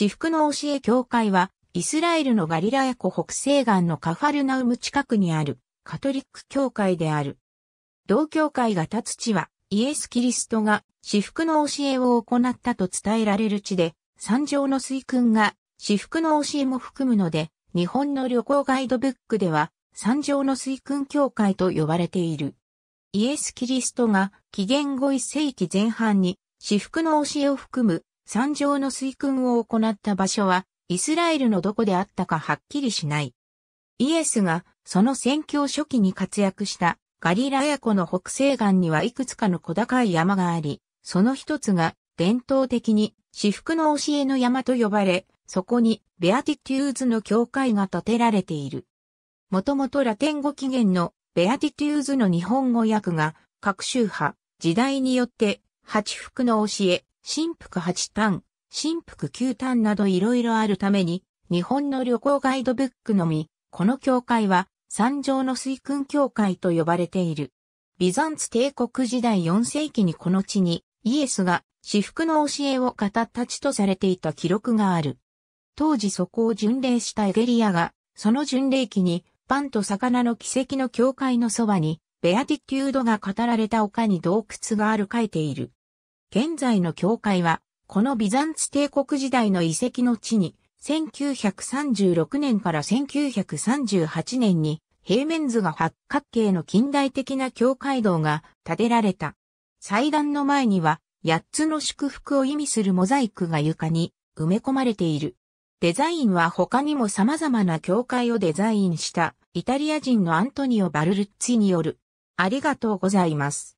至福の教え教会は、イスラエルのガリラヤ湖北西岸のカファルナウム近くにあるカトリック教会である。同教会が立つ地は、イエス・キリストが至福の教えを行ったと伝えられる地で、山上の水訓が至福の教えも含むので、日本の旅行ガイドブックでは、山上の水訓教会と呼ばれている。イエス・キリストが紀元後1世紀前半に、至福の教えを含む山上の水訓を行った場所は、イスラエルのどこであったかはっきりしない。イエスが、その宣教初期に活躍したガリラヤ湖の北西岸にはいくつかの小高い山があり、その一つが伝統的に至福の教えの山と呼ばれ、そこにベアティテューズの教会が建てられている。もともとラテン語起源のベアティテューズの日本語訳が各宗派、時代によって八福の教え、新福八単、新福九単などいろいろあるために、日本の旅行ガイドブックのみ、この教会は、三条の水訓教会と呼ばれている。ビザンツ帝国時代4世紀にこの地に、イエスが、至福の教えを語った地とされていた記録がある。当時そこを巡礼したエゲリアが、その巡礼期に、パンと魚の奇跡の教会のそばに、ベアティキュードが語られた丘に洞窟がある書いている。現在の教会は、このビザンツ帝国時代の遺跡の地に、1936年から1938年に平面図が八角形の近代的な教会堂が建てられた。祭壇の前には八つの祝福を意味するモザイクが床に埋め込まれている。デザインは他にも様々な教会をデザインしたイタリア人のアントニオ・バルルッツィによる。ありがとうございます。